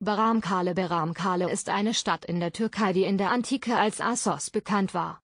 Baramkale Baramkale ist eine Stadt in der Türkei, die in der Antike als Assos bekannt war.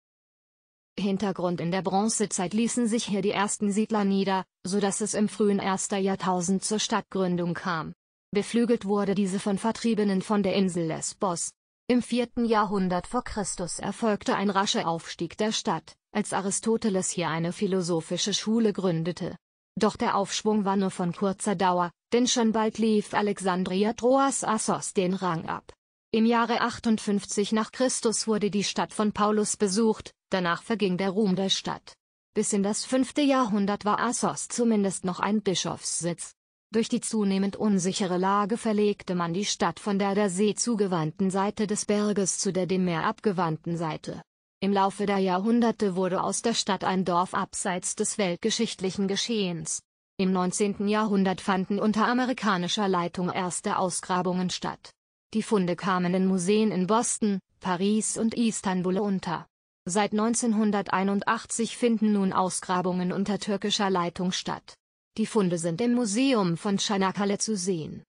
Hintergrund In der Bronzezeit ließen sich hier die ersten Siedler nieder, so dass es im frühen 1. Jahrtausend zur Stadtgründung kam. Beflügelt wurde diese von Vertriebenen von der Insel Lesbos. Im 4. Jahrhundert vor Christus erfolgte ein rascher Aufstieg der Stadt, als Aristoteles hier eine philosophische Schule gründete doch der Aufschwung war nur von kurzer Dauer, denn schon bald lief Alexandria Troas Assos den Rang ab. Im Jahre 58 nach Christus wurde die Stadt von Paulus besucht, danach verging der Ruhm der Stadt. Bis in das fünfte Jahrhundert war Assos zumindest noch ein Bischofssitz. Durch die zunehmend unsichere Lage verlegte man die Stadt von der der See zugewandten Seite des Berges zu der dem Meer abgewandten Seite. Im Laufe der Jahrhunderte wurde aus der Stadt ein Dorf abseits des weltgeschichtlichen Geschehens. Im 19. Jahrhundert fanden unter amerikanischer Leitung erste Ausgrabungen statt. Die Funde kamen in Museen in Boston, Paris und Istanbul unter. Seit 1981 finden nun Ausgrabungen unter türkischer Leitung statt. Die Funde sind im Museum von Çanakkale zu sehen.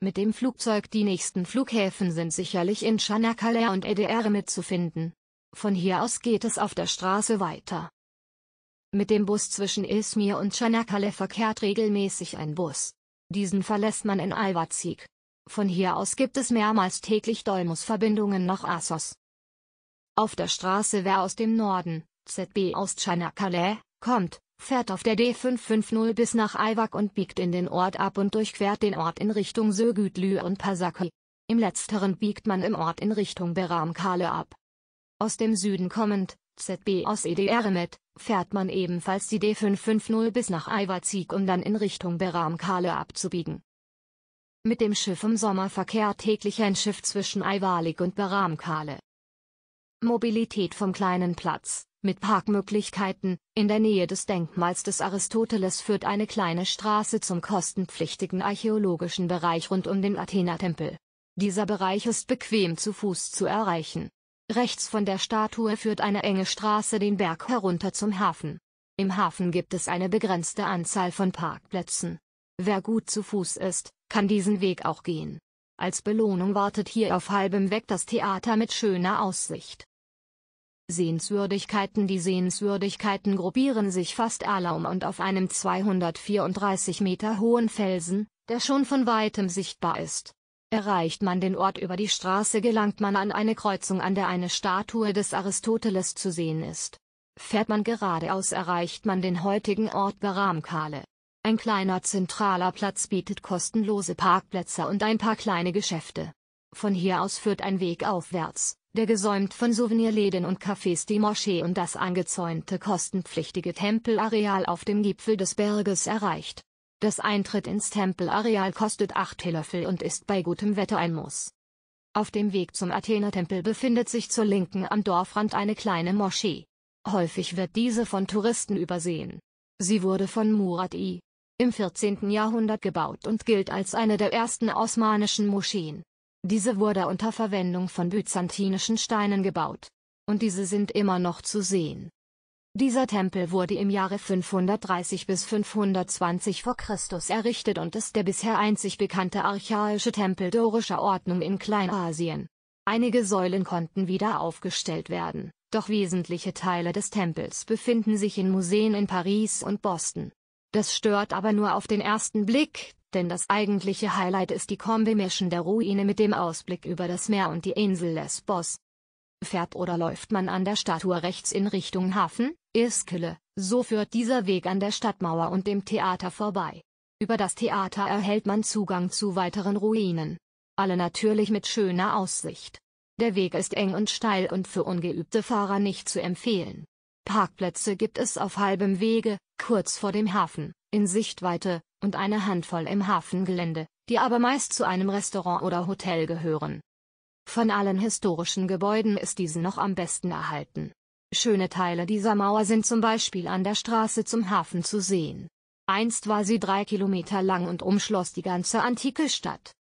Mit dem Flugzeug Die nächsten Flughäfen sind sicherlich in Çanakkale und EDR mitzufinden, von hier aus geht es auf der Straße weiter. Mit dem Bus zwischen Ismir und Çanakkale verkehrt regelmäßig ein Bus. Diesen verlässt man in Ayvazig. Von hier aus gibt es mehrmals täglich Dolmus-Verbindungen nach Assos. Auf der Straße wer aus dem Norden, ZB aus Çanakkale, kommt, fährt auf der D550 bis nach Ayvak und biegt in den Ort ab und durchquert den Ort in Richtung Sögütlü und Pasaki. Im letzteren biegt man im Ort in Richtung Beramkale ab. Aus dem Süden kommend, ZB aus EDR Edermet, fährt man ebenfalls die D550 bis nach Eiverzig, um dann in Richtung Beramkale abzubiegen. Mit dem Schiff im Sommer verkehrt täglich ein Schiff zwischen Eivalig und Beramkale. Mobilität vom kleinen Platz, mit Parkmöglichkeiten, in der Nähe des Denkmals des Aristoteles führt eine kleine Straße zum kostenpflichtigen archäologischen Bereich rund um den Athena-Tempel. Dieser Bereich ist bequem zu Fuß zu erreichen. Rechts von der Statue führt eine enge Straße den Berg herunter zum Hafen. Im Hafen gibt es eine begrenzte Anzahl von Parkplätzen. Wer gut zu Fuß ist, kann diesen Weg auch gehen. Als Belohnung wartet hier auf halbem Weg das Theater mit schöner Aussicht. Sehenswürdigkeiten Die Sehenswürdigkeiten gruppieren sich fast alle und auf einem 234 Meter hohen Felsen, der schon von weitem sichtbar ist. Erreicht man den Ort über die Straße gelangt man an eine Kreuzung an der eine Statue des Aristoteles zu sehen ist. Fährt man geradeaus erreicht man den heutigen Ort Baramkale. Ein kleiner zentraler Platz bietet kostenlose Parkplätze und ein paar kleine Geschäfte. Von hier aus führt ein Weg aufwärts, der gesäumt von Souvenirläden und Cafés die Moschee und das angezäunte kostenpflichtige Tempelareal auf dem Gipfel des Berges erreicht. Das Eintritt ins Tempelareal kostet 8 Teelöffel und ist bei gutem Wetter ein Muss. Auf dem Weg zum Athena-Tempel befindet sich zur Linken am Dorfrand eine kleine Moschee. Häufig wird diese von Touristen übersehen. Sie wurde von Murat I. im 14. Jahrhundert gebaut und gilt als eine der ersten osmanischen Moscheen. Diese wurde unter Verwendung von byzantinischen Steinen gebaut. Und diese sind immer noch zu sehen. Dieser Tempel wurde im Jahre 530 bis 520 vor Christus errichtet und ist der bisher einzig bekannte archaische Tempel dorischer Ordnung in Kleinasien. Einige Säulen konnten wieder aufgestellt werden, doch wesentliche Teile des Tempels befinden sich in Museen in Paris und Boston. Das stört aber nur auf den ersten Blick, denn das eigentliche Highlight ist die Kombination der Ruine mit dem Ausblick über das Meer und die Insel Lesbos. Fährt oder läuft man an der Statue rechts in Richtung Hafen? Iskele, so führt dieser Weg an der Stadtmauer und dem Theater vorbei. Über das Theater erhält man Zugang zu weiteren Ruinen. Alle natürlich mit schöner Aussicht. Der Weg ist eng und steil und für ungeübte Fahrer nicht zu empfehlen. Parkplätze gibt es auf halbem Wege, kurz vor dem Hafen, in Sichtweite, und eine Handvoll im Hafengelände, die aber meist zu einem Restaurant oder Hotel gehören. Von allen historischen Gebäuden ist diesen noch am besten erhalten. Schöne Teile dieser Mauer sind zum Beispiel an der Straße zum Hafen zu sehen. Einst war sie drei Kilometer lang und umschloss die ganze antike Stadt.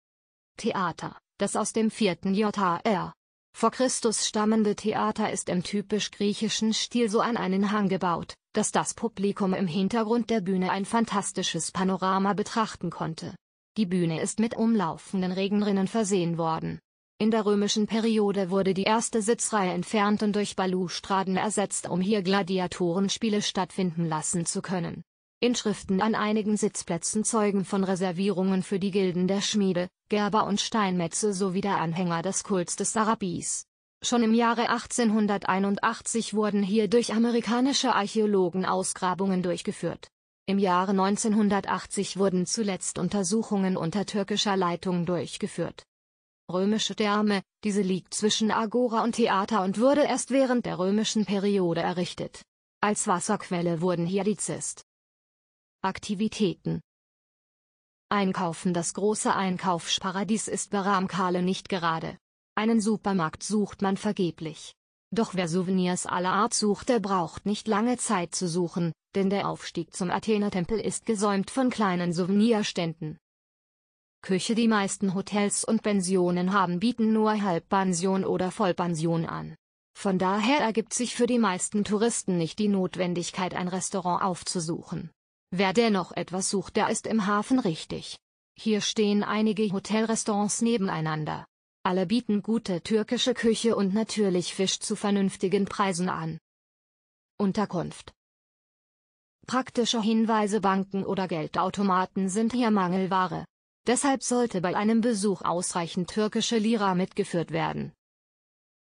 Theater, das aus dem 4. JHR vor Christus stammende Theater ist im typisch griechischen Stil so an einen Hang gebaut, dass das Publikum im Hintergrund der Bühne ein fantastisches Panorama betrachten konnte. Die Bühne ist mit umlaufenden Regenrinnen versehen worden in der römischen Periode wurde die erste Sitzreihe entfernt und durch Balustraden ersetzt, um hier Gladiatorenspiele stattfinden lassen zu können. Inschriften an einigen Sitzplätzen zeugen von Reservierungen für die Gilden der Schmiede, Gerber und Steinmetze sowie der Anhänger des Kults des Sarabis. Schon im Jahre 1881 wurden hier durch amerikanische Archäologen Ausgrabungen durchgeführt. Im Jahre 1980 wurden zuletzt Untersuchungen unter türkischer Leitung durchgeführt Römische Therme, diese liegt zwischen Agora und Theater und wurde erst während der römischen Periode errichtet. Als Wasserquelle wurden hier die Zist. Aktivitäten Einkaufen Das große Einkaufsparadies ist Baramkale nicht gerade. Einen Supermarkt sucht man vergeblich. Doch wer Souvenirs aller Art sucht, der braucht nicht lange Zeit zu suchen, denn der Aufstieg zum Athener-Tempel ist gesäumt von kleinen Souvenirständen. Küche Die meisten Hotels und Pensionen haben bieten nur Halbpension oder Vollpension an. Von daher ergibt sich für die meisten Touristen nicht die Notwendigkeit, ein Restaurant aufzusuchen. Wer dennoch etwas sucht, der ist im Hafen richtig. Hier stehen einige Hotelrestaurants nebeneinander. Alle bieten gute türkische Küche und natürlich Fisch zu vernünftigen Preisen an. Unterkunft Praktische Hinweise Banken oder Geldautomaten sind hier Mangelware. Deshalb sollte bei einem Besuch ausreichend türkische Lira mitgeführt werden